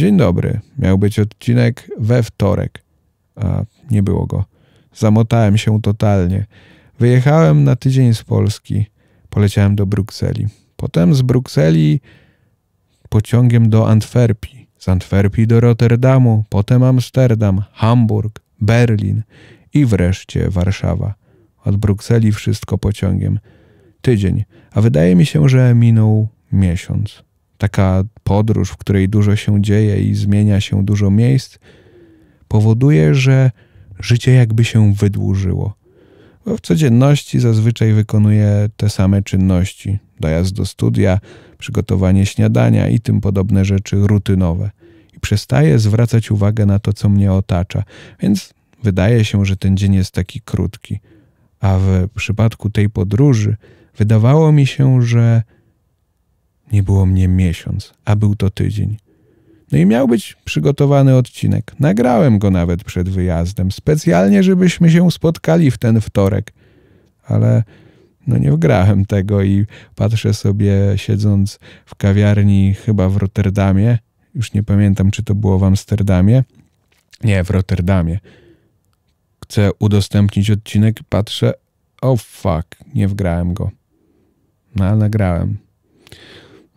Dzień dobry. Miał być odcinek we wtorek, a nie było go. Zamotałem się totalnie. Wyjechałem na tydzień z Polski. Poleciałem do Brukseli. Potem z Brukseli pociągiem do Antwerpii. Z Antwerpii do Rotterdamu, potem Amsterdam, Hamburg, Berlin i wreszcie Warszawa. Od Brukseli wszystko pociągiem. Tydzień, a wydaje mi się, że minął miesiąc taka podróż, w której dużo się dzieje i zmienia się dużo miejsc, powoduje, że życie jakby się wydłużyło. Bo w codzienności zazwyczaj wykonuję te same czynności: dojazd do studia, przygotowanie śniadania i tym podobne rzeczy rutynowe. I przestaję zwracać uwagę na to, co mnie otacza, więc wydaje się, że ten dzień jest taki krótki. A w przypadku tej podróży wydawało mi się, że nie było mnie miesiąc, a był to tydzień. No i miał być przygotowany odcinek. Nagrałem go nawet przed wyjazdem, specjalnie, żebyśmy się spotkali w ten wtorek. Ale no nie wgrałem tego i patrzę sobie, siedząc w kawiarni, chyba w Rotterdamie. Już nie pamiętam, czy to było w Amsterdamie. Nie, w Rotterdamie. Chcę udostępnić odcinek, patrzę. O oh fuck, nie wgrałem go. No, ale nagrałem.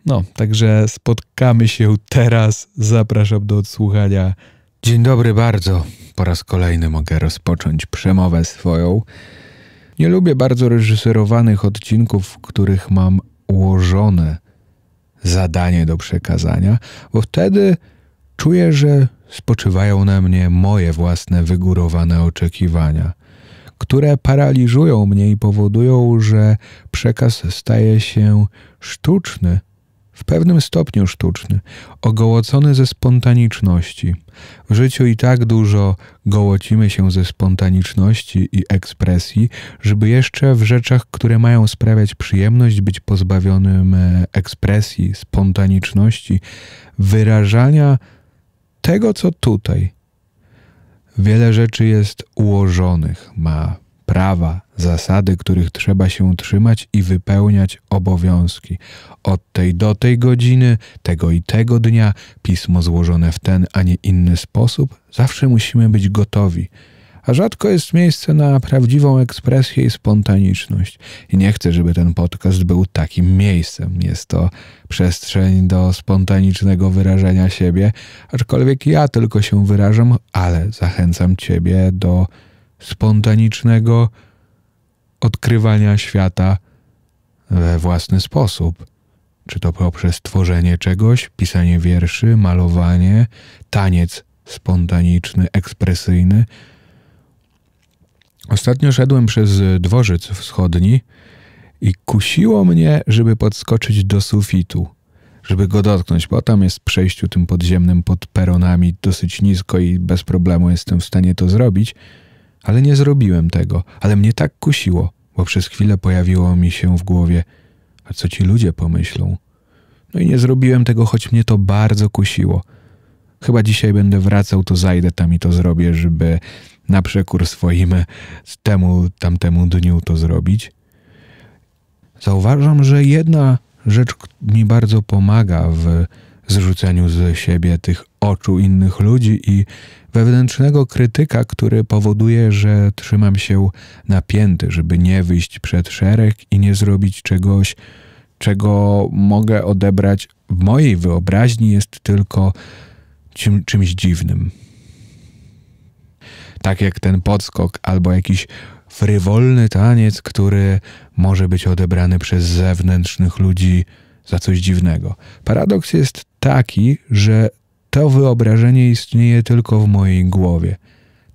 No, także spotkamy się teraz. Zapraszam do odsłuchania. Dzień dobry bardzo. Po raz kolejny mogę rozpocząć przemowę swoją. Nie lubię bardzo reżyserowanych odcinków, w których mam ułożone zadanie do przekazania, bo wtedy czuję, że spoczywają na mnie moje własne wygórowane oczekiwania, które paraliżują mnie i powodują, że przekaz staje się sztuczny w pewnym stopniu sztuczny, ogołocony ze spontaniczności. W życiu i tak dużo gołocimy się ze spontaniczności i ekspresji, żeby jeszcze w rzeczach, które mają sprawiać przyjemność, być pozbawionym e, ekspresji, spontaniczności, wyrażania tego, co tutaj. Wiele rzeczy jest ułożonych, ma prawa, zasady, których trzeba się trzymać i wypełniać obowiązki. Od tej do tej godziny, tego i tego dnia, pismo złożone w ten, a nie inny sposób, zawsze musimy być gotowi. A rzadko jest miejsce na prawdziwą ekspresję i spontaniczność. I nie chcę, żeby ten podcast był takim miejscem. Jest to przestrzeń do spontanicznego wyrażenia siebie, aczkolwiek ja tylko się wyrażam, ale zachęcam Ciebie do spontanicznego odkrywania świata we własny sposób. Czy to poprzez tworzenie czegoś, pisanie wierszy, malowanie, taniec spontaniczny, ekspresyjny. Ostatnio szedłem przez dworzec wschodni i kusiło mnie, żeby podskoczyć do sufitu, żeby go dotknąć, bo tam jest przejściu tym podziemnym pod peronami dosyć nisko i bez problemu jestem w stanie to zrobić ale nie zrobiłem tego, ale mnie tak kusiło, bo przez chwilę pojawiło mi się w głowie, a co ci ludzie pomyślą? No i nie zrobiłem tego, choć mnie to bardzo kusiło. Chyba dzisiaj będę wracał, to zajdę tam i to zrobię, żeby na przekór swoim e, temu tamtemu dniu to zrobić. Zauważam, że jedna rzecz mi bardzo pomaga w zrzuceniu z siebie tych oczu innych ludzi i wewnętrznego krytyka, który powoduje, że trzymam się napięty, żeby nie wyjść przed szereg i nie zrobić czegoś, czego mogę odebrać w mojej wyobraźni jest tylko czym, czymś dziwnym. Tak jak ten podskok albo jakiś frywolny taniec, który może być odebrany przez zewnętrznych ludzi za coś dziwnego. Paradoks jest taki, że to wyobrażenie istnieje tylko w mojej głowie.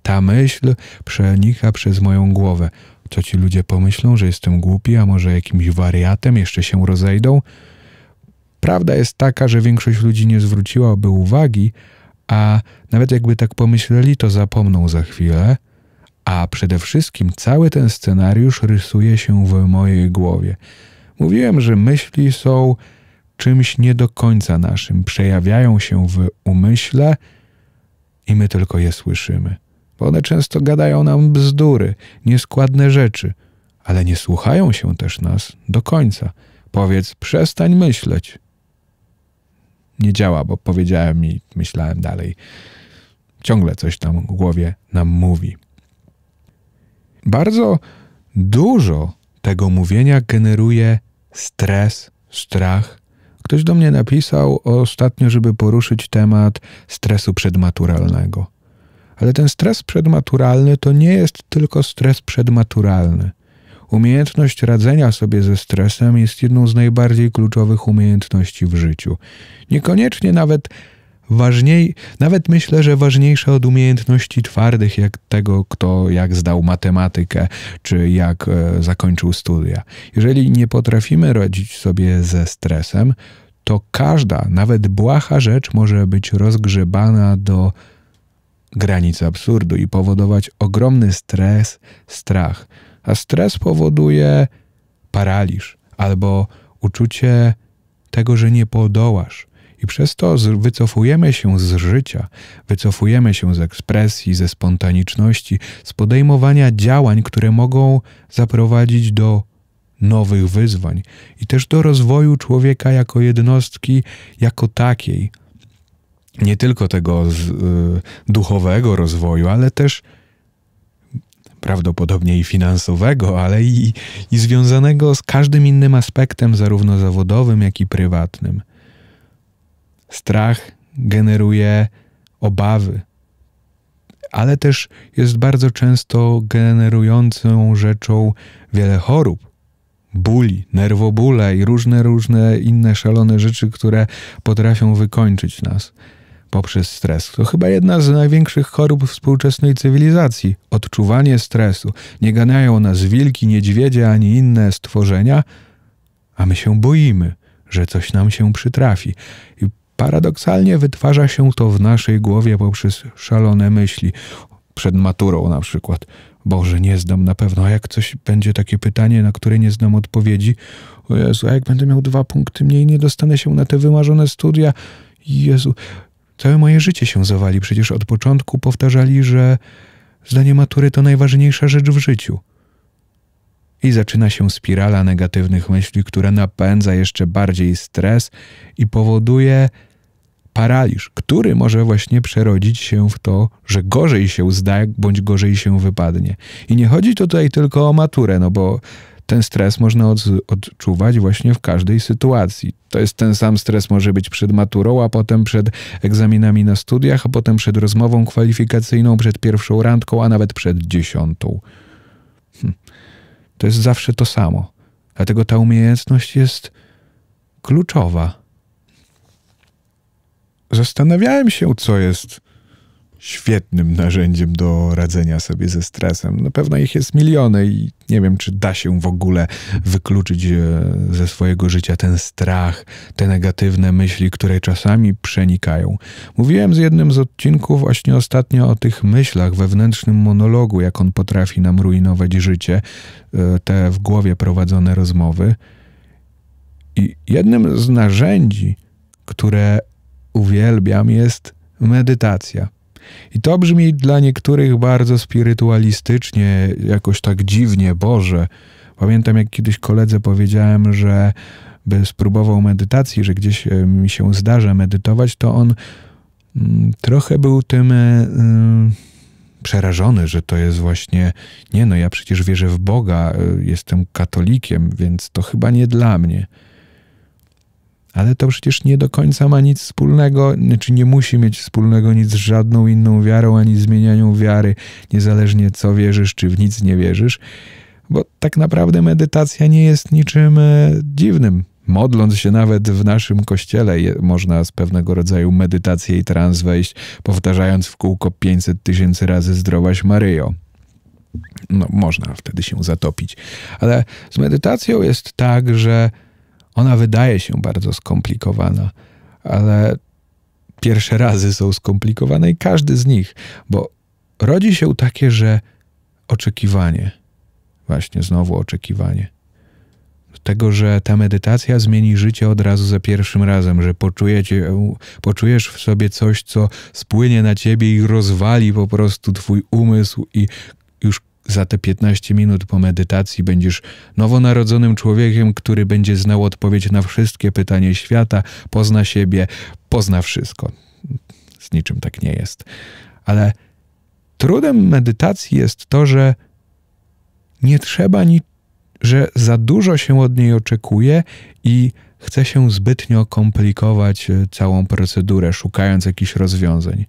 Ta myśl przenika przez moją głowę. Co ci ludzie pomyślą, że jestem głupi, a może jakimś wariatem, jeszcze się rozejdą? Prawda jest taka, że większość ludzi nie zwróciłaby uwagi, a nawet jakby tak pomyśleli, to zapomną za chwilę. A przede wszystkim cały ten scenariusz rysuje się w mojej głowie. Mówiłem, że myśli są czymś nie do końca naszym, przejawiają się w umyśle i my tylko je słyszymy. Bo one często gadają nam bzdury, nieskładne rzeczy, ale nie słuchają się też nas do końca. Powiedz, przestań myśleć. Nie działa, bo powiedziałem i myślałem dalej. Ciągle coś tam w głowie nam mówi. Bardzo dużo tego mówienia generuje stres, strach, Ktoś do mnie napisał ostatnio, żeby poruszyć temat stresu przedmaturalnego. Ale ten stres przedmaturalny to nie jest tylko stres przedmaturalny. Umiejętność radzenia sobie ze stresem jest jedną z najbardziej kluczowych umiejętności w życiu. Niekoniecznie nawet ważniej, nawet myślę, że ważniejsze od umiejętności twardych, jak tego, kto jak zdał matematykę, czy jak e, zakończył studia. Jeżeli nie potrafimy radzić sobie ze stresem, to każda, nawet błaha rzecz może być rozgrzebana do granic absurdu i powodować ogromny stres, strach. A stres powoduje paraliż albo uczucie tego, że nie podołasz. I przez to wycofujemy się z życia, wycofujemy się z ekspresji, ze spontaniczności, z podejmowania działań, które mogą zaprowadzić do nowych wyzwań i też do rozwoju człowieka jako jednostki, jako takiej. Nie tylko tego z, y, duchowego rozwoju, ale też prawdopodobnie i finansowego, ale i, i związanego z każdym innym aspektem, zarówno zawodowym, jak i prywatnym. Strach generuje obawy, ale też jest bardzo często generującą rzeczą wiele chorób. Bóli, nerwobóle i różne, różne inne szalone rzeczy, które potrafią wykończyć nas poprzez stres. To chyba jedna z największych chorób współczesnej cywilizacji odczuwanie stresu. Nie ganiają nas wilki, niedźwiedzie ani inne stworzenia, a my się boimy, że coś nam się przytrafi. I Paradoksalnie wytwarza się to w naszej głowie poprzez szalone myśli. Przed maturą na przykład. Boże, nie znam na pewno. A jak coś będzie takie pytanie, na które nie znam odpowiedzi? O Jezu, a jak będę miał dwa punkty mniej, nie dostanę się na te wymarzone studia? Jezu, całe moje życie się zawali. Przecież od początku powtarzali, że zdanie matury to najważniejsza rzecz w życiu. I zaczyna się spirala negatywnych myśli, która napędza jeszcze bardziej stres i powoduje paraliż, który może właśnie przerodzić się w to, że gorzej się zda, bądź gorzej się wypadnie. I nie chodzi tutaj tylko o maturę, no bo ten stres można od, odczuwać właśnie w każdej sytuacji. To jest ten sam stres może być przed maturą, a potem przed egzaminami na studiach, a potem przed rozmową kwalifikacyjną, przed pierwszą randką, a nawet przed dziesiątą. Hm. To jest zawsze to samo. Dlatego ta umiejętność jest kluczowa zastanawiałem się, co jest świetnym narzędziem do radzenia sobie ze stresem. Na pewno ich jest miliony i nie wiem, czy da się w ogóle wykluczyć e, ze swojego życia ten strach, te negatywne myśli, które czasami przenikają. Mówiłem z jednym z odcinków właśnie ostatnio o tych myślach, wewnętrznym monologu, jak on potrafi nam rujnować życie, e, te w głowie prowadzone rozmowy. I jednym z narzędzi, które uwielbiam, jest medytacja. I to brzmi dla niektórych bardzo spirytualistycznie, jakoś tak dziwnie, Boże. Pamiętam, jak kiedyś koledze powiedziałem, że by spróbował medytacji, że gdzieś e, mi się zdarza medytować, to on mm, trochę był tym e, mm, przerażony, że to jest właśnie, nie no, ja przecież wierzę w Boga, e, jestem katolikiem, więc to chyba nie dla mnie ale to przecież nie do końca ma nic wspólnego, czy znaczy nie musi mieć wspólnego nic z żadną inną wiarą, ani zmienianiu wiary, niezależnie co wierzysz, czy w nic nie wierzysz, bo tak naprawdę medytacja nie jest niczym e, dziwnym. Modląc się nawet w naszym kościele, je, można z pewnego rodzaju medytację i trans wejść, powtarzając w kółko 500 tysięcy razy zdrowaś Maryjo. No, można wtedy się zatopić. Ale z medytacją jest tak, że ona wydaje się bardzo skomplikowana, ale pierwsze razy są skomplikowane i każdy z nich, bo rodzi się takie, że oczekiwanie, właśnie znowu oczekiwanie, tego, że ta medytacja zmieni życie od razu za pierwszym razem, że poczujecie, poczujesz w sobie coś, co spłynie na ciebie i rozwali po prostu twój umysł i już za te 15 minut po medytacji będziesz nowonarodzonym człowiekiem, który będzie znał odpowiedź na wszystkie pytania świata, pozna siebie, pozna wszystko. Z niczym tak nie jest. Ale trudem medytacji jest to, że nie trzeba ni że za dużo się od niej oczekuje i chce się zbytnio komplikować e, całą procedurę, szukając jakichś rozwiązań.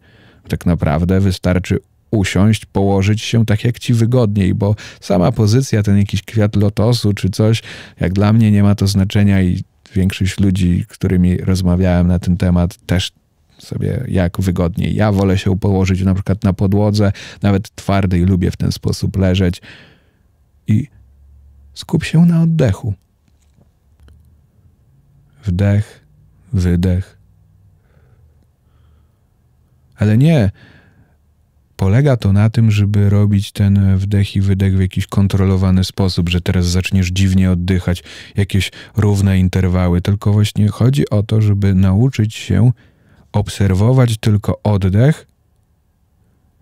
Tak naprawdę wystarczy usiąść, położyć się tak jak ci wygodniej, bo sama pozycja, ten jakiś kwiat lotosu czy coś, jak dla mnie nie ma to znaczenia i większość ludzi, którymi rozmawiałem na ten temat, też sobie jak wygodniej. Ja wolę się położyć na przykład na podłodze, nawet twardej, lubię w ten sposób leżeć i skup się na oddechu. Wdech, wydech. Ale nie Polega to na tym, żeby robić ten wdech i wydech w jakiś kontrolowany sposób, że teraz zaczniesz dziwnie oddychać, jakieś równe interwały, tylko właśnie chodzi o to, żeby nauczyć się obserwować tylko oddech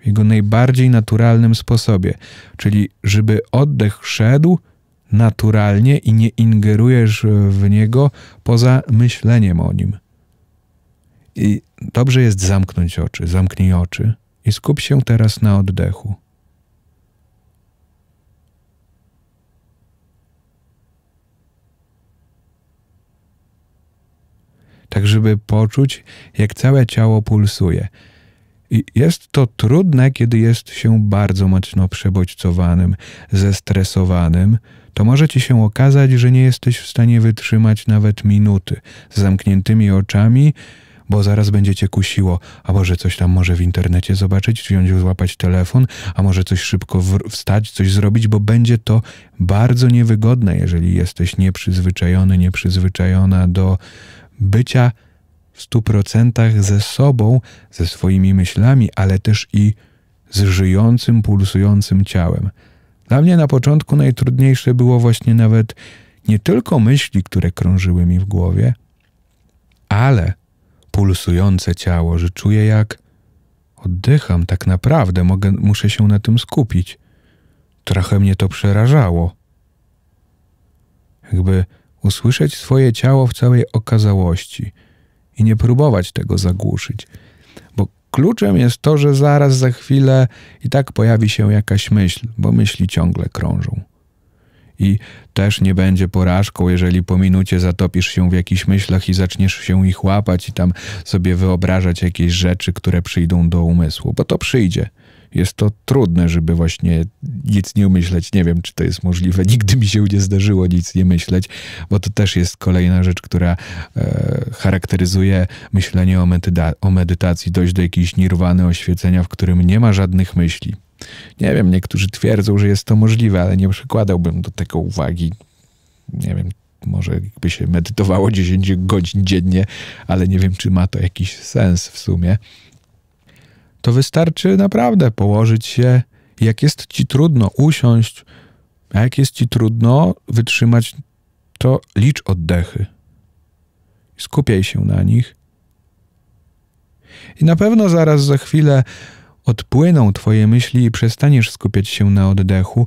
w jego najbardziej naturalnym sposobie, czyli żeby oddech szedł naturalnie i nie ingerujesz w niego poza myśleniem o nim. I dobrze jest zamknąć oczy, zamknij oczy i skup się teraz na oddechu. tak żeby poczuć, jak całe ciało pulsuje. I jest to trudne, kiedy jest się bardzo mocno przebodźcowanym, zestresowanym, to może ci się okazać, że nie jesteś w stanie wytrzymać nawet minuty z zamkniętymi oczami bo zaraz będzie cię kusiło, a może coś tam może w internecie zobaczyć, wziąć, złapać telefon, a może coś szybko wstać, coś zrobić, bo będzie to bardzo niewygodne, jeżeli jesteś nieprzyzwyczajony, nieprzyzwyczajona do bycia w stu procentach ze sobą, ze swoimi myślami, ale też i z żyjącym, pulsującym ciałem. Dla mnie na początku najtrudniejsze było właśnie nawet nie tylko myśli, które krążyły mi w głowie, ale pulsujące ciało, że czuję jak oddycham tak naprawdę, mogę, muszę się na tym skupić. Trochę mnie to przerażało. Jakby usłyszeć swoje ciało w całej okazałości i nie próbować tego zagłuszyć. Bo kluczem jest to, że zaraz za chwilę i tak pojawi się jakaś myśl, bo myśli ciągle krążą i też nie będzie porażką, jeżeli po minucie zatopisz się w jakichś myślach i zaczniesz się ich łapać i tam sobie wyobrażać jakieś rzeczy, które przyjdą do umysłu, bo to przyjdzie. Jest to trudne, żeby właśnie nic nie umyśleć. Nie wiem, czy to jest możliwe. Nigdy mi się nie zdarzyło nic nie myśleć, bo to też jest kolejna rzecz, która e, charakteryzuje myślenie o, o medytacji. Dojść do jakiejś nirwany oświecenia, w którym nie ma żadnych myśli. Nie wiem, niektórzy twierdzą, że jest to możliwe, ale nie przykładałbym do tego uwagi. Nie wiem, może jakby się medytowało 10 godzin dziennie, ale nie wiem, czy ma to jakiś sens w sumie. To wystarczy naprawdę położyć się, jak jest ci trudno usiąść, a jak jest ci trudno wytrzymać, to licz oddechy. Skupiaj się na nich. I na pewno zaraz za chwilę odpłyną Twoje myśli i przestaniesz skupiać się na oddechu.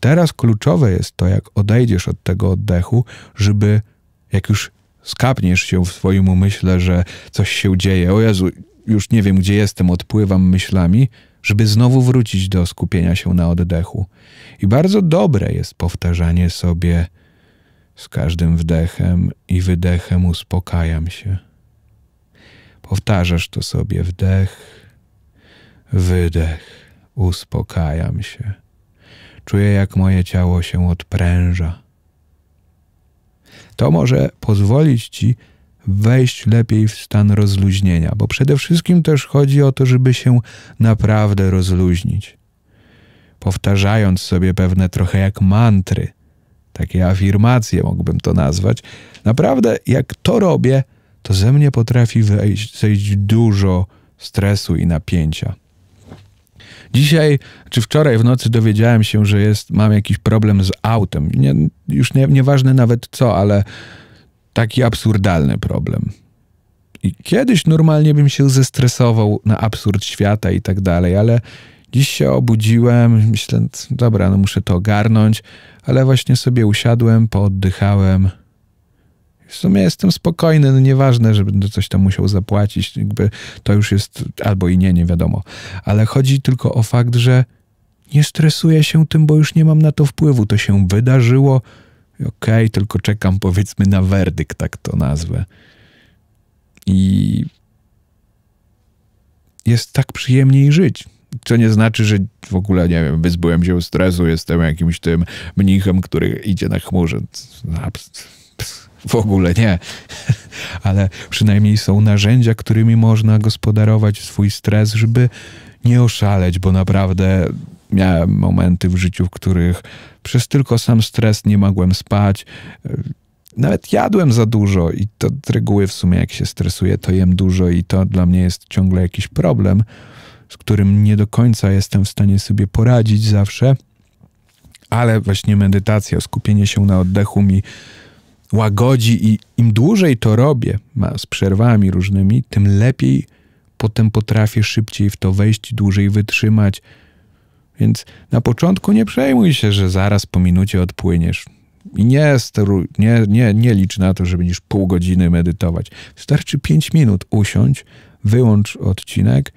Teraz kluczowe jest to, jak odejdziesz od tego oddechu, żeby jak już skapniesz się w swoim umyśle, że coś się dzieje, o Jezu, już nie wiem gdzie jestem, odpływam myślami, żeby znowu wrócić do skupienia się na oddechu. I bardzo dobre jest powtarzanie sobie z każdym wdechem i wydechem uspokajam się. Powtarzasz to sobie wdech Wydech, uspokajam się. Czuję, jak moje ciało się odpręża. To może pozwolić ci wejść lepiej w stan rozluźnienia, bo przede wszystkim też chodzi o to, żeby się naprawdę rozluźnić. Powtarzając sobie pewne trochę jak mantry, takie afirmacje mógłbym to nazwać, naprawdę jak to robię, to ze mnie potrafi wejść, zejść dużo stresu i napięcia. Dzisiaj czy wczoraj w nocy dowiedziałem się, że jest, mam jakiś problem z autem. Nie, już nie, nieważne nawet co, ale taki absurdalny problem. I kiedyś normalnie bym się zestresował na absurd świata i tak dalej, ale dziś się obudziłem, myśląc, dobra, no muszę to ogarnąć, ale właśnie sobie usiadłem, pooddychałem w sumie jestem spokojny, no nieważne, że będę coś tam musiał zapłacić, jakby to już jest albo i nie, nie wiadomo. Ale chodzi tylko o fakt, że nie stresuję się tym, bo już nie mam na to wpływu. To się wydarzyło, okej, okay, tylko czekam powiedzmy na werdykt, tak to nazwę. I jest tak przyjemniej żyć. Co nie znaczy, że w ogóle, nie wiem, wyzbyłem się stresu, jestem jakimś tym mnichem, który idzie na chmurze w ogóle nie, ale przynajmniej są narzędzia, którymi można gospodarować swój stres, żeby nie oszaleć, bo naprawdę miałem momenty w życiu, w których przez tylko sam stres nie mogłem spać. Nawet jadłem za dużo i to reguły w sumie, jak się stresuję, to jem dużo i to dla mnie jest ciągle jakiś problem, z którym nie do końca jestem w stanie sobie poradzić zawsze. Ale właśnie medytacja, skupienie się na oddechu mi łagodzi i im dłużej to robię, z przerwami różnymi, tym lepiej potem potrafię szybciej w to wejść, dłużej wytrzymać. Więc na początku nie przejmuj się, że zaraz po minucie odpłyniesz. I nie, nie, nie, nie licz na to, że będziesz pół godziny medytować. Wystarczy 5 minut usiądź, wyłącz odcinek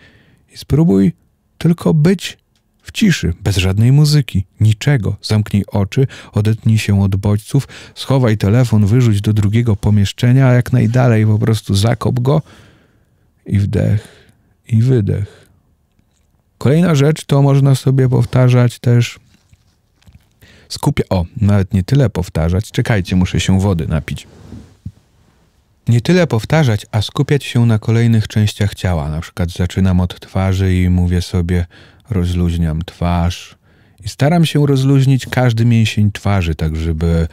i spróbuj tylko być w ciszy, bez żadnej muzyki, niczego. Zamknij oczy, odetnij się od bodźców, schowaj telefon, wyrzuć do drugiego pomieszczenia, a jak najdalej po prostu zakop go i wdech, i wydech. Kolejna rzecz to można sobie powtarzać też skupia. O, nawet nie tyle powtarzać. Czekajcie, muszę się wody napić. Nie tyle powtarzać, a skupiać się na kolejnych częściach ciała. Na przykład zaczynam od twarzy i mówię sobie rozluźniam twarz i staram się rozluźnić każdy mięsień twarzy, tak żeby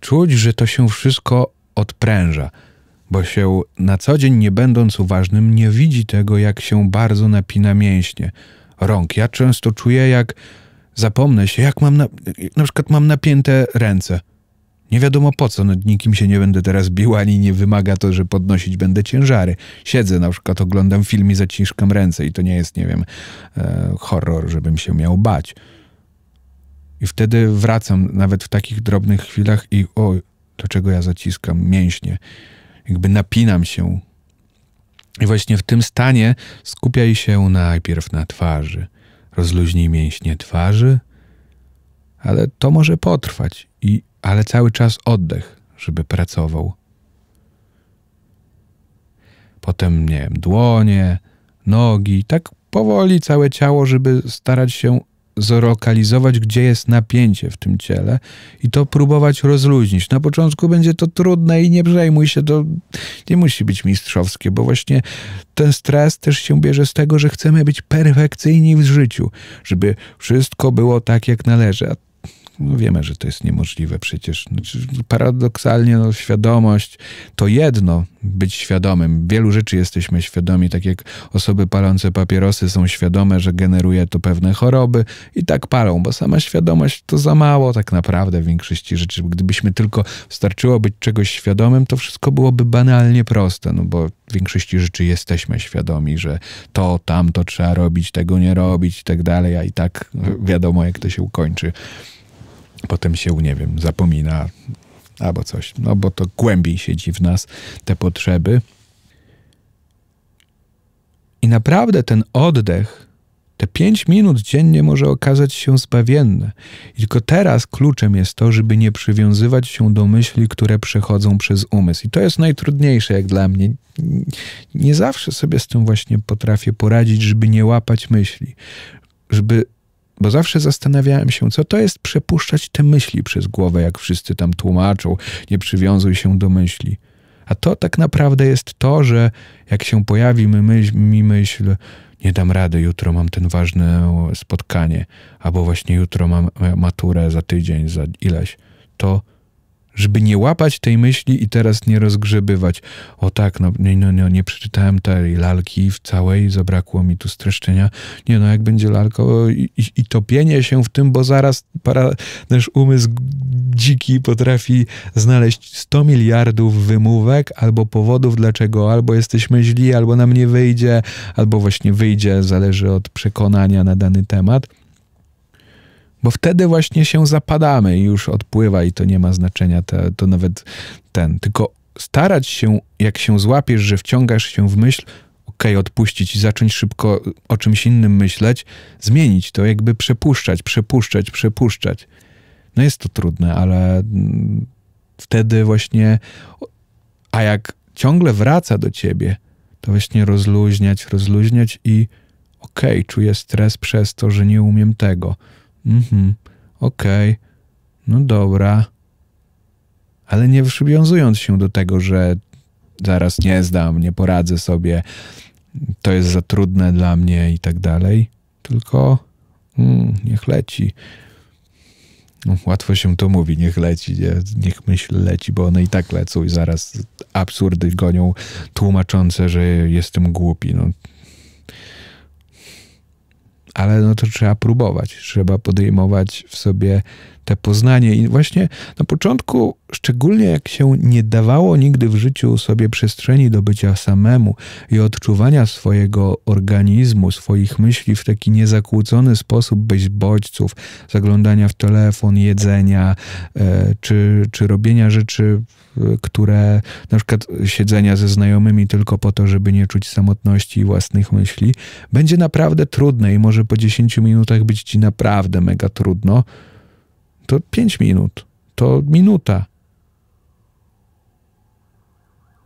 czuć, że to się wszystko odpręża, bo się na co dzień, nie będąc uważnym, nie widzi tego, jak się bardzo napina mięśnie rąk. Ja często czuję, jak zapomnę się, jak mam na, na przykład mam napięte ręce – nie wiadomo po co, nad nikim się nie będę teraz bił, ani nie wymaga to, że podnosić będę ciężary. Siedzę na przykład, oglądam film i zaciskam ręce i to nie jest, nie wiem, e, horror, żebym się miał bać. I wtedy wracam nawet w takich drobnych chwilach i o, dlaczego ja zaciskam mięśnie? Jakby napinam się. I właśnie w tym stanie skupiaj się najpierw na twarzy. Rozluźnij mięśnie twarzy, ale to może potrwać ale cały czas oddech, żeby pracował. Potem, nie wiem, dłonie, nogi, tak powoli całe ciało, żeby starać się zlokalizować, gdzie jest napięcie w tym ciele i to próbować rozluźnić. Na początku będzie to trudne i nie przejmuj się, to nie musi być mistrzowskie, bo właśnie ten stres też się bierze z tego, że chcemy być perfekcyjni w życiu, żeby wszystko było tak, jak należy. A no wiemy, że to jest niemożliwe przecież. Znaczy, paradoksalnie no, świadomość to jedno, być świadomym. Wielu rzeczy jesteśmy świadomi, tak jak osoby palące papierosy są świadome, że generuje to pewne choroby i tak palą, bo sama świadomość to za mało tak naprawdę w większości rzeczy. Gdybyśmy tylko starczyło być czegoś świadomym, to wszystko byłoby banalnie proste, no bo w większości rzeczy jesteśmy świadomi, że to, tamto trzeba robić, tego nie robić i tak dalej, a i tak no, wiadomo, jak to się ukończy potem się, nie wiem, zapomina albo coś. No bo to głębiej siedzi w nas te potrzeby. I naprawdę ten oddech, te pięć minut dziennie może okazać się zbawienne. I tylko teraz kluczem jest to, żeby nie przywiązywać się do myśli, które przechodzą przez umysł. I to jest najtrudniejsze jak dla mnie. Nie zawsze sobie z tym właśnie potrafię poradzić, żeby nie łapać myśli. Żeby bo zawsze zastanawiałem się, co to jest przepuszczać te myśli przez głowę, jak wszyscy tam tłumaczą, nie przywiązuj się do myśli. A to tak naprawdę jest to, że jak się pojawi mi myśl, mi myśl nie dam rady, jutro mam ten ważne spotkanie, albo właśnie jutro mam maturę za tydzień, za ileś, to żeby nie łapać tej myśli i teraz nie rozgrzebywać. O tak, no, nie, no, nie przeczytałem tej lalki w całej, zabrakło mi tu streszczenia. Nie no, jak będzie lalka i, i, topienie się w tym, bo zaraz para, nasz umysł dziki potrafi znaleźć 100 miliardów wymówek albo powodów, dlaczego albo jesteśmy źli, albo nam nie wyjdzie, albo właśnie wyjdzie, zależy od przekonania na dany temat bo wtedy właśnie się zapadamy i już odpływa i to nie ma znaczenia, to, to nawet ten. Tylko starać się, jak się złapiesz, że wciągasz się w myśl, okej, okay, odpuścić i zacząć szybko o czymś innym myśleć, zmienić to, jakby przepuszczać, przepuszczać, przepuszczać. No jest to trudne, ale mm, wtedy właśnie, a jak ciągle wraca do ciebie, to właśnie rozluźniać, rozluźniać i okej, okay, czuję stres przez to, że nie umiem tego Mhm, okej, okay. no dobra. Ale nie przywiązując się do tego, że zaraz nie zdam, nie poradzę sobie, to jest za trudne dla mnie i tak dalej, tylko mm, niech leci. No, łatwo się to mówi, niech leci, nie? niech myśl leci, bo one i tak lecą i zaraz absurdy gonią tłumaczące, że jestem głupi. No ale no to trzeba próbować, trzeba podejmować w sobie te poznanie. I właśnie na początku, szczególnie jak się nie dawało nigdy w życiu sobie przestrzeni do bycia samemu i odczuwania swojego organizmu, swoich myśli w taki niezakłócony sposób bez bodźców, zaglądania w telefon, jedzenia, e, czy, czy robienia rzeczy, e, które na przykład siedzenia ze znajomymi tylko po to, żeby nie czuć samotności i własnych myśli, będzie naprawdę trudne i może po 10 minutach być ci naprawdę mega trudno to 5 minut, to minuta.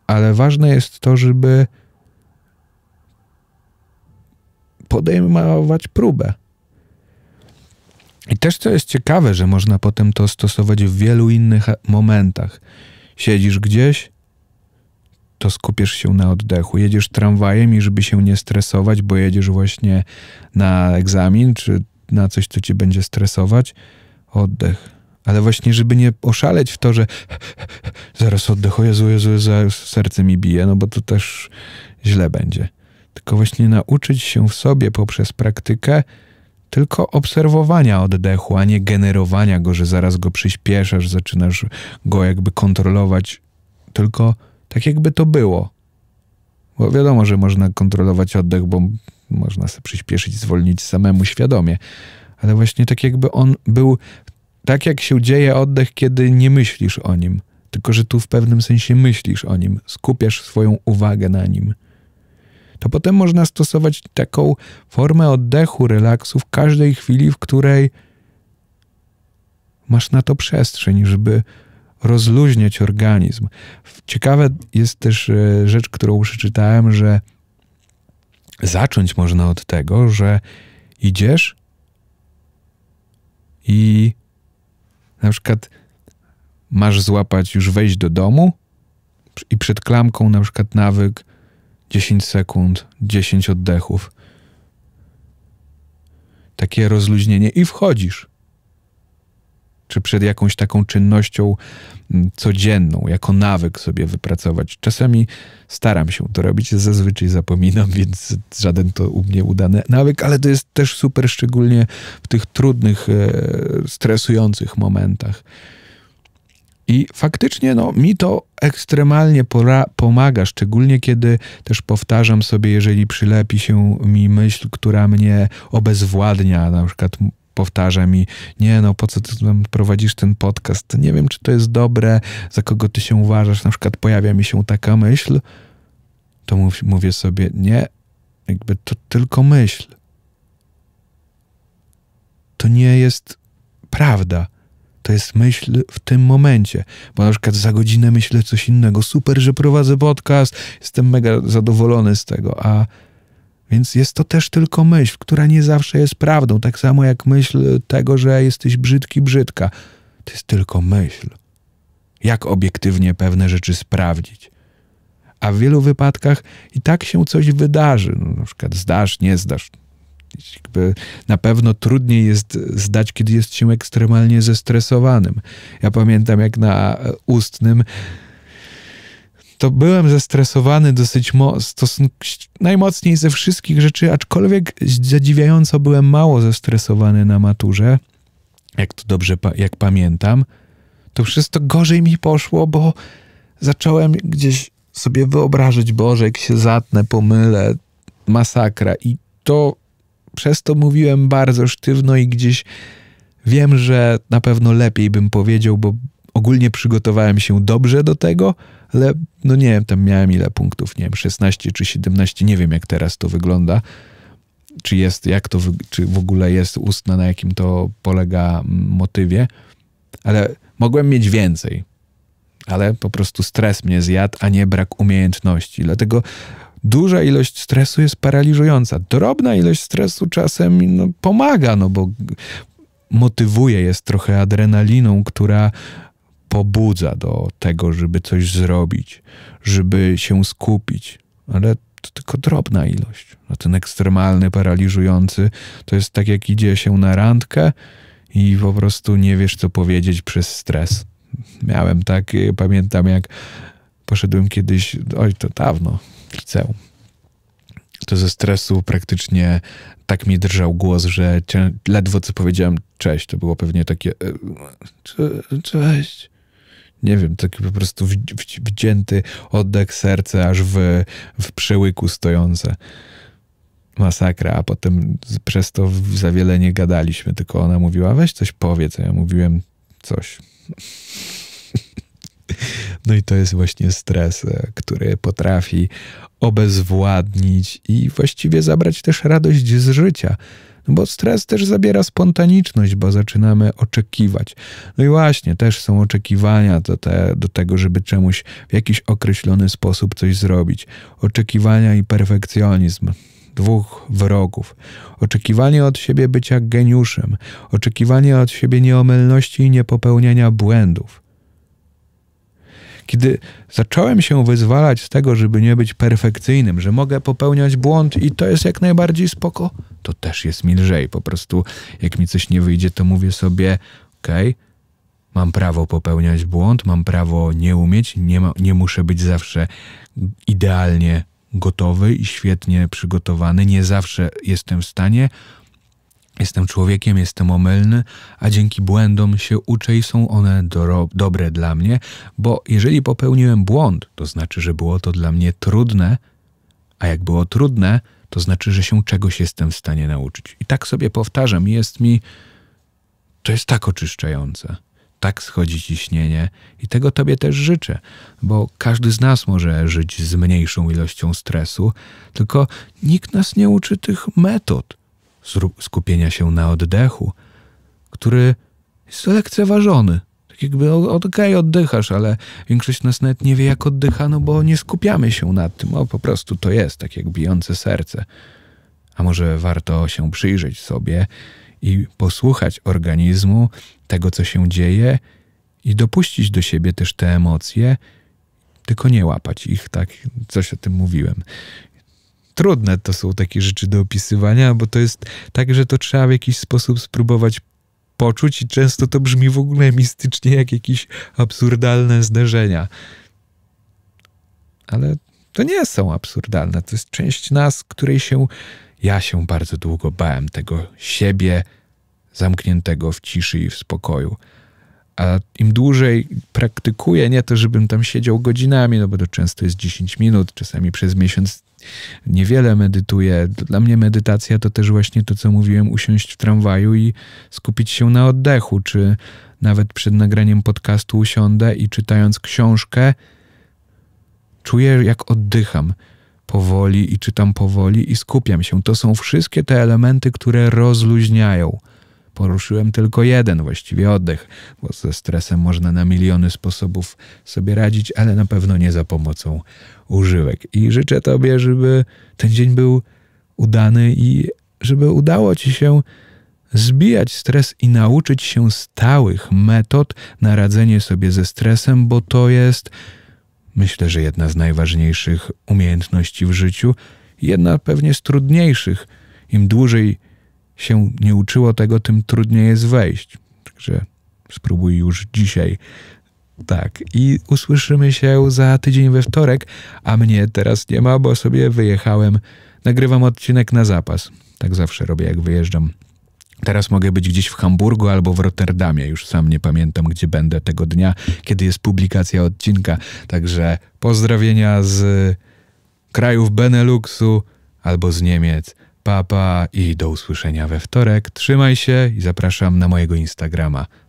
Ale ważne jest to, żeby podejmować próbę. I też co jest ciekawe, że można potem to stosować w wielu innych momentach. Siedzisz gdzieś, to skupisz się na oddechu. Jedziesz tramwajem i żeby się nie stresować, bo jedziesz właśnie na egzamin czy na coś, co cię będzie stresować, oddech. Ale właśnie, żeby nie oszaleć w to, że zaraz oddech, o Jezu, Jezu, Jezu, serce mi bije, no bo to też źle będzie. Tylko właśnie nauczyć się w sobie poprzez praktykę tylko obserwowania oddechu, a nie generowania go, że zaraz go przyspieszasz, zaczynasz go jakby kontrolować, tylko tak jakby to było. Bo wiadomo, że można kontrolować oddech, bo można sobie przyspieszyć, zwolnić samemu świadomie, ale właśnie tak jakby on był, tak jak się dzieje oddech, kiedy nie myślisz o nim, tylko że tu w pewnym sensie myślisz o nim, skupiasz swoją uwagę na nim. To potem można stosować taką formę oddechu, relaksu w każdej chwili, w której masz na to przestrzeń, żeby rozluźniać organizm. Ciekawe jest też e, rzecz, którą przeczytałem, że zacząć można od tego, że idziesz i na przykład masz złapać już wejść do domu i przed klamką na przykład nawyk 10 sekund, 10 oddechów. Takie rozluźnienie i wchodzisz czy przed jakąś taką czynnością mm, codzienną, jako nawyk sobie wypracować. Czasami staram się to robić, zazwyczaj zapominam, więc żaden to u mnie udany nawyk, ale to jest też super, szczególnie w tych trudnych, e, stresujących momentach. I faktycznie no, mi to ekstremalnie pomaga, szczególnie kiedy też powtarzam sobie, jeżeli przylepi się mi myśl, która mnie obezwładnia, na przykład powtarza mi, nie no, po co ty prowadzisz ten podcast? Nie wiem, czy to jest dobre, za kogo ty się uważasz. Na przykład pojawia mi się taka myśl, to mów, mówię sobie, nie, jakby to tylko myśl. To nie jest prawda. To jest myśl w tym momencie, bo na przykład za godzinę myślę coś innego. Super, że prowadzę podcast, jestem mega zadowolony z tego, a więc jest to też tylko myśl, która nie zawsze jest prawdą, tak samo jak myśl tego, że jesteś brzydki, brzydka. To jest tylko myśl. Jak obiektywnie pewne rzeczy sprawdzić? A w wielu wypadkach i tak się coś wydarzy. No, na przykład zdasz, nie zdasz. Jakby na pewno trudniej jest zdać, kiedy jest się ekstremalnie zestresowanym. Ja pamiętam, jak na ustnym to byłem zestresowany dosyć mocno, najmocniej ze wszystkich rzeczy, aczkolwiek zadziwiająco byłem mało zestresowany na maturze, jak to dobrze pa jak pamiętam, to przez to gorzej mi poszło, bo zacząłem gdzieś sobie wyobrażać, Boże, jak się zatnę, pomylę, masakra. I to przez to mówiłem bardzo sztywno i gdzieś wiem, że na pewno lepiej bym powiedział, bo ogólnie przygotowałem się dobrze do tego, ale no nie wiem, tam miałem ile punktów, nie wiem, 16 czy 17, nie wiem jak teraz to wygląda. Czy jest, jak to, czy w ogóle jest ustna, na jakim to polega mm, motywie, ale mogłem mieć więcej. Ale po prostu stres mnie zjadł, a nie brak umiejętności. Dlatego duża ilość stresu jest paraliżująca. Drobna ilość stresu czasem no, pomaga, no bo motywuje, jest trochę adrenaliną, która pobudza do tego, żeby coś zrobić, żeby się skupić, ale to tylko drobna ilość. A ten ekstremalny, paraliżujący to jest tak, jak idzie się na randkę i po prostu nie wiesz, co powiedzieć przez stres. Miałem tak, y, pamiętam jak poszedłem kiedyś, oj to dawno, liceum. To ze stresu praktycznie tak mi drżał głos, że ledwo co powiedziałem cześć, to było pewnie takie e, e, cześć nie wiem, taki po prostu wdzięty oddech serce aż w, w przełyku stojące. Masakra, a potem przez to za wiele nie gadaliśmy, tylko ona mówiła, weź coś powiedz, a ja mówiłem coś. No i to jest właśnie stres, e, który potrafi obezwładnić i właściwie zabrać też radość z życia. No bo stres też zabiera spontaniczność, bo zaczynamy oczekiwać. No i właśnie, też są oczekiwania do, te, do tego, żeby czemuś w jakiś określony sposób coś zrobić. Oczekiwania i perfekcjonizm dwóch wrogów. Oczekiwanie od siebie bycia geniuszem, oczekiwanie od siebie nieomylności i niepopełniania błędów. Kiedy zacząłem się wyzwalać z tego, żeby nie być perfekcyjnym, że mogę popełniać błąd i to jest jak najbardziej spoko, to też jest mi lżej. Po prostu jak mi coś nie wyjdzie, to mówię sobie, okej, okay, mam prawo popełniać błąd, mam prawo nie umieć, nie, ma, nie muszę być zawsze idealnie gotowy i świetnie przygotowany, nie zawsze jestem w stanie, Jestem człowiekiem, jestem omylny, a dzięki błędom się uczę i są one dobre dla mnie, bo jeżeli popełniłem błąd, to znaczy, że było to dla mnie trudne, a jak było trudne, to znaczy, że się czegoś jestem w stanie nauczyć. I tak sobie powtarzam, jest mi. To jest tak oczyszczające. Tak schodzi ciśnienie i tego Tobie też życzę, bo każdy z nas może żyć z mniejszą ilością stresu, tylko nikt nas nie uczy tych metod skupienia się na oddechu, który jest lekceważony. Tak jakby, okej, okay, oddychasz, ale większość nas nawet nie wie, jak oddycha, no bo nie skupiamy się na tym. O, po prostu to jest, tak jak bijące serce. A może warto się przyjrzeć sobie i posłuchać organizmu, tego, co się dzieje i dopuścić do siebie też te emocje, tylko nie łapać ich, tak? Coś o tym mówiłem trudne to są takie rzeczy do opisywania, bo to jest tak, że to trzeba w jakiś sposób spróbować poczuć i często to brzmi w ogóle mistycznie jak jakieś absurdalne zdarzenia. Ale to nie są absurdalne. To jest część nas, której się ja się bardzo długo bałem tego siebie zamkniętego w ciszy i w spokoju. A im dłużej praktykuję, nie to, żebym tam siedział godzinami, no bo to często jest 10 minut, czasami przez miesiąc niewiele medytuję. Dla mnie medytacja to też właśnie to, co mówiłem, usiąść w tramwaju i skupić się na oddechu, czy nawet przed nagraniem podcastu usiądę i czytając książkę, czuję jak oddycham powoli i czytam powoli i skupiam się. To są wszystkie te elementy, które rozluźniają. Poruszyłem tylko jeden, właściwie oddech, bo ze stresem można na miliony sposobów sobie radzić, ale na pewno nie za pomocą używek. I życzę Tobie, żeby ten dzień był udany i żeby udało Ci się zbijać stres i nauczyć się stałych metod na radzenie sobie ze stresem, bo to jest, myślę, że jedna z najważniejszych umiejętności w życiu, jedna pewnie z trudniejszych. Im dłużej się nie uczyło tego, tym trudniej jest wejść. Także spróbuj już dzisiaj. Tak, i usłyszymy się za tydzień we wtorek, a mnie teraz nie ma, bo sobie wyjechałem. Nagrywam odcinek na zapas. Tak zawsze robię, jak wyjeżdżam. Teraz mogę być gdzieś w Hamburgu albo w Rotterdamie. Już sam nie pamiętam, gdzie będę tego dnia, kiedy jest publikacja odcinka. Także pozdrowienia z krajów Beneluxu albo z Niemiec papa pa i do usłyszenia we wtorek. Trzymaj się i zapraszam na mojego Instagrama